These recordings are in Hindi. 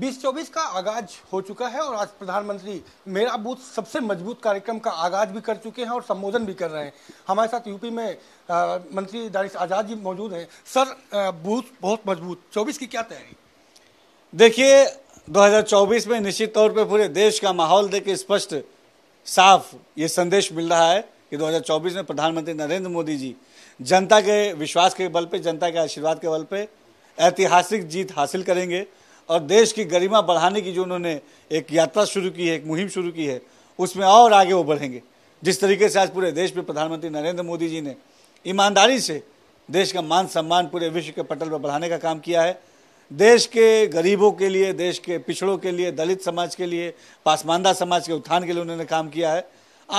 बीस चौबीस का आगाज हो चुका है और आज प्रधानमंत्री मेरा बूथ सबसे मजबूत कार्यक्रम का आगाज भी कर चुके हैं और संबोधन भी कर रहे हैं हमारे साथ यूपी में आ, मंत्री दानिश आजाद जी मौजूद हैं सर बूथ बहुत मजबूत चौबीस की क्या तैयारी देखिए 2024 में निश्चित तौर पर पूरे देश का माहौल देख स्पष्ट साफ ये संदेश मिल रहा है कि दो में प्रधानमंत्री नरेंद्र मोदी जी जनता के विश्वास के बल पर जनता के आशीर्वाद के बल पर ऐतिहासिक जीत हासिल करेंगे और देश की गरिमा बढ़ाने की जो उन्होंने एक यात्रा शुरू की है एक मुहिम शुरू की है उसमें और आगे वो बढ़ेंगे जिस तरीके से आज पूरे देश में प्रधानमंत्री नरेंद्र मोदी जी ने ईमानदारी से देश का मान सम्मान पूरे विश्व के पटल पर बढ़ाने का काम किया है देश के गरीबों के लिए देश के पिछड़ों के लिए दलित समाज के लिए पासमानदा समाज के उत्थान के लिए उन्होंने काम किया है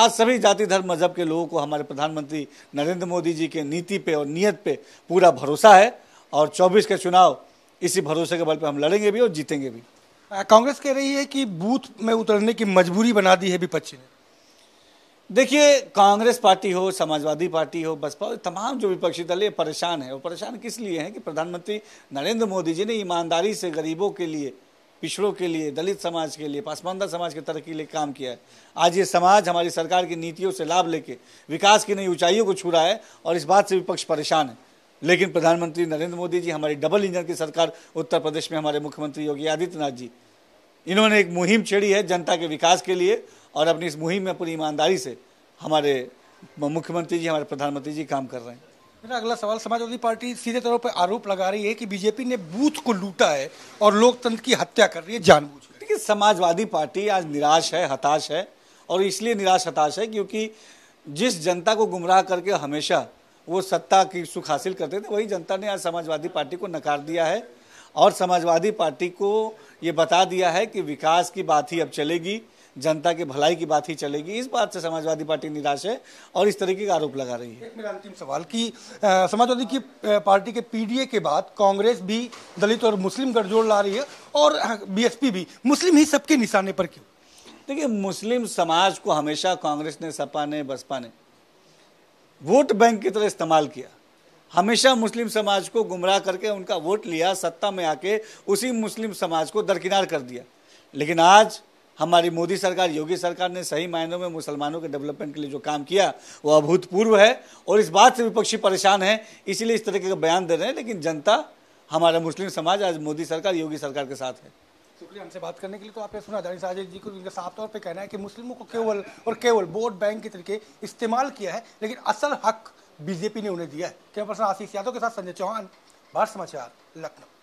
आज सभी जाति धर्म मजहब के लोगों को हमारे प्रधानमंत्री नरेंद्र मोदी जी के नीति पे और नीयत पे पूरा भरोसा है और 24 के चुनाव इसी भरोसे के बल पर हम लड़ेंगे भी और जीतेंगे भी कांग्रेस कह रही है कि बूथ में उतरने की मजबूरी बना दी है विपक्षी ने देखिए कांग्रेस पार्टी हो समाजवादी पार्टी हो बसपा हो तमाम जो विपक्षी दल ये परेशान है वो परेशान किस लिए हैं कि प्रधानमंत्री नरेंद्र मोदी जी ने ईमानदारी से गरीबों के लिए पिछड़ों के लिए दलित समाज के लिए पासमानदा समाज के तरक्की के लिए काम किया है आज ये समाज हमारी सरकार की नीतियों से लाभ लेके विकास की नई ऊंचाइयों को छू रहा है और इस बात से विपक्ष परेशान है लेकिन प्रधानमंत्री नरेंद्र मोदी जी हमारी डबल इंजन की सरकार उत्तर प्रदेश में हमारे मुख्यमंत्री योगी आदित्यनाथ जी इन्होंने एक मुहिम छेड़ी है जनता के विकास के लिए और अपनी इस मुहिम में पूरी ईमानदारी से हमारे मुख्यमंत्री जी हमारे प्रधानमंत्री जी काम कर रहे हैं मेरा अगला सवाल समाजवादी पार्टी सीधे तौर पर आरोप लगा रही है कि बीजेपी ने बूथ को लूटा है और लोकतंत्र की हत्या कर रही है जानबूझ देखिए समाजवादी पार्टी आज निराश है हताश है और इसलिए निराश हताश है क्योंकि जिस जनता को गुमराह करके हमेशा वो सत्ता की सुख हासिल करते थे वही जनता ने आज समाजवादी पार्टी को नकार दिया है और समाजवादी पार्टी को ये बता दिया है कि विकास की बात ही अब चलेगी जनता की भलाई की बात ही चलेगी इस बात से समाजवादी पार्टी निराश है और इस तरीके का आरोप लगा रही है मेरा अंतिम सवाल कि समाजवादी की पार्टी के पीडीए के बाद कांग्रेस भी दलित और मुस्लिम गठजोड़ ला रही है और बीएसपी भी मुस्लिम ही सबके निशाने पर क्यों देखिए मुस्लिम समाज को हमेशा कांग्रेस ने सपा ने बसपा ने वोट बैंक की तरह इस्तेमाल किया हमेशा मुस्लिम समाज को गुमराह करके उनका वोट लिया सत्ता में आके उसी मुस्लिम समाज को दरकिनार कर दिया लेकिन आज हमारी मोदी सरकार योगी सरकार ने सही मायनों में मुसलमानों के डेवलपमेंट के लिए जो काम किया वो अभूतपूर्व है और इस बात से विपक्षी परेशान है इसीलिए इस तरीके का बयान दे रहे हैं लेकिन जनता हमारा मुस्लिम समाज आज मोदी सरकार योगी सरकार के साथ है शुक्रिया हमसे बात करने के लिए तो आपने सुना दानी साजिद जी को जिनका साफ तौर पे कहना है कि मुस्लिमों को केवल और केवल वोट बैंक के तरीके इस्तेमाल किया है लेकिन असल हक बीजेपी ने उन्हें दिया है कैमरा पर्सन आशीष यादव के साथ संजय चौहान भारत समाचार लखनऊ